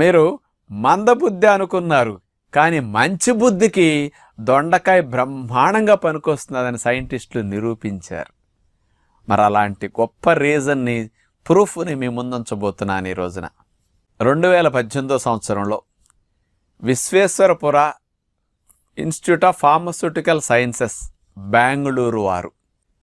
మీరు మందబుద్ధి అనుకున్నారు కానీ మంచి బుద్ధికి దొండకాయ బ్రహ్మాండంగా పనికొస్తున్నదని సైంటిస్టులు నిరూపించారు మరి అలాంటి గొప్ప రీజన్ని ప్రూఫ్ని మీ ముందుంచబోతున్నాను ఈ రోజున రెండు వేల పద్దెనిమిదో సంవత్సరంలో Visvesvarapura institute of pharmaceutical sciences Bengaluru వారు